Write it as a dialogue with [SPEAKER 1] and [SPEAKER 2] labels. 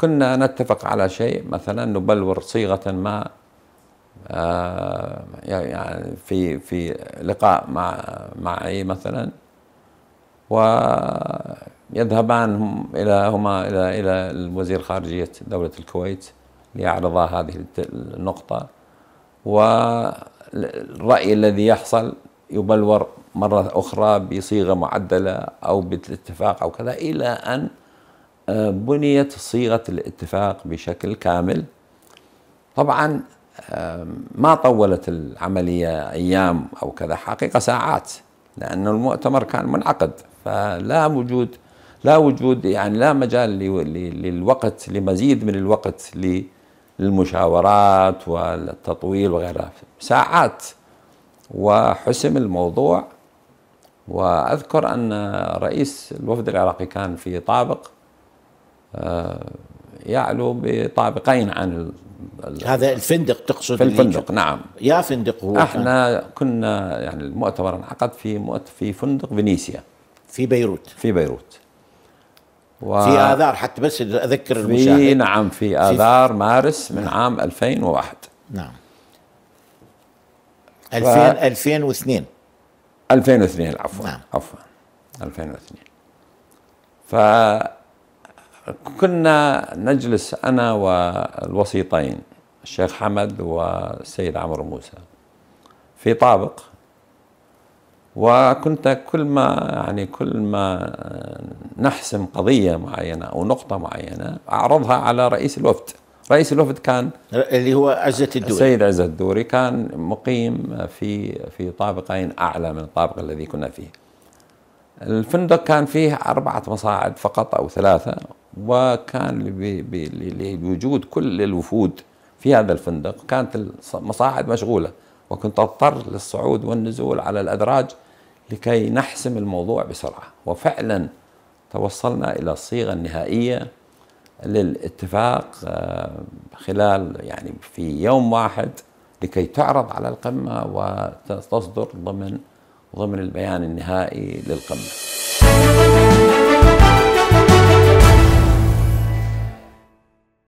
[SPEAKER 1] كنا نتفق على شيء مثلا نبلور صيغة ما يعني في في لقاء مع معي مثلا ويذهبان هم إلى هما إلى إلى الوزير خارجية دولة الكويت ليعرضا هذه النقطة والرأي الذي يحصل يبلور مرة أخرى بصيغة معدلة أو بالاتفاق أو كذا إلى أن بنيت صيغه الاتفاق بشكل كامل طبعا ما طولت العمليه ايام او كذا حقيقه ساعات لأن المؤتمر كان منعقد فلا وجود لا وجود يعني لا مجال للوقت لمزيد من الوقت للمشاورات والتطويل وغيرها ساعات وحسم الموضوع واذكر ان رئيس الوفد العراقي كان في طابق آه، يعلو بطابقين عن هذا الفندق تقصد في الفندق نعم يا فندق هو احنا كنا يعني المؤتمر انعقد في في فندق فينيسيا في بيروت في بيروت و... في اذار حتى بس اذكر المشاهد في نعم في اذار في... مارس من نعم. عام 2001 نعم 2000 ف... 2002 2002 عفوا نعم عفوا 2002 ف كنا نجلس أنا والوسيطين الشيخ حمد والسيد عمرو موسى في طابق وكنت كل ما يعني كل ما نحسم قضيه معينه او نقطه معينه اعرضها على رئيس الوفد، رئيس الوفد كان اللي هو عزه الدوري السيد عزه الدوري كان مقيم في في طابقين اعلى من الطابق الذي كنا فيه. الفندق كان فيه اربعه مصاعد فقط او ثلاثه وكان لوجود كل الوفود في هذا الفندق كانت المصاعد مشغولة وكنت أضطر للصعود والنزول على الأدراج لكي نحسم الموضوع بسرعة وفعلا توصلنا إلى الصيغة النهائية للاتفاق آه، خلال يعني في يوم واحد لكي تعرض على القمة وتصدر ضمن ضمن البيان النهائي للقمة